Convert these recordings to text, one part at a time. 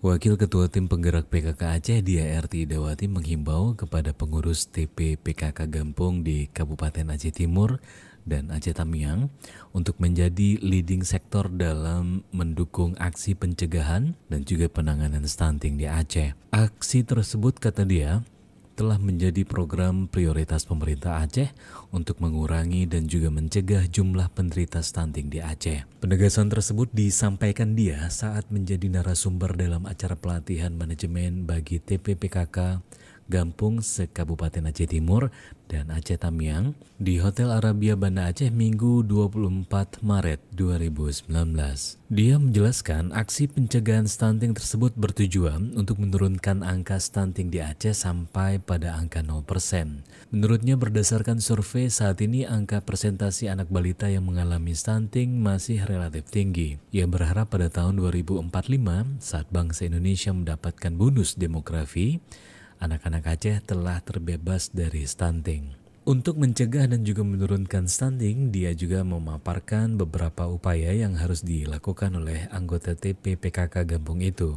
Wakil Ketua Tim Penggerak PKK Aceh RT Dawati menghimbau kepada pengurus TP PKK Gampung di Kabupaten Aceh Timur dan Aceh Tamiang untuk menjadi leading sektor dalam mendukung aksi pencegahan dan juga penanganan stunting di Aceh. Aksi tersebut kata dia telah menjadi program prioritas pemerintah Aceh untuk mengurangi dan juga mencegah jumlah penderita stunting di Aceh. Penegasan tersebut disampaikan dia saat menjadi narasumber dalam acara pelatihan manajemen bagi TPPKK Gampung, Sekabupaten Aceh Timur, dan Aceh Tamiang di Hotel Arabia Banda Aceh Minggu 24 Maret 2019. Dia menjelaskan aksi pencegahan stunting tersebut bertujuan untuk menurunkan angka stunting di Aceh sampai pada angka 0%. Menurutnya berdasarkan survei saat ini angka presentasi anak balita yang mengalami stunting masih relatif tinggi. Ia berharap pada tahun 2045 saat bangsa Indonesia mendapatkan bonus demografi, anak-anak Aceh telah terbebas dari stunting. Untuk mencegah dan juga menurunkan stunting, dia juga memaparkan beberapa upaya yang harus dilakukan oleh anggota TP PKK Gampung itu.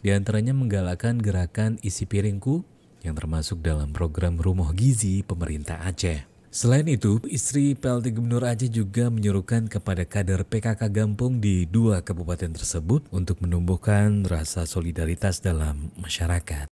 Di antaranya menggalakkan gerakan isi piringku yang termasuk dalam program Rumah Gizi pemerintah Aceh. Selain itu, istri PLT Gubernur Aceh juga menyuruhkan kepada kader PKK Gampung di dua kabupaten tersebut untuk menumbuhkan rasa solidaritas dalam masyarakat.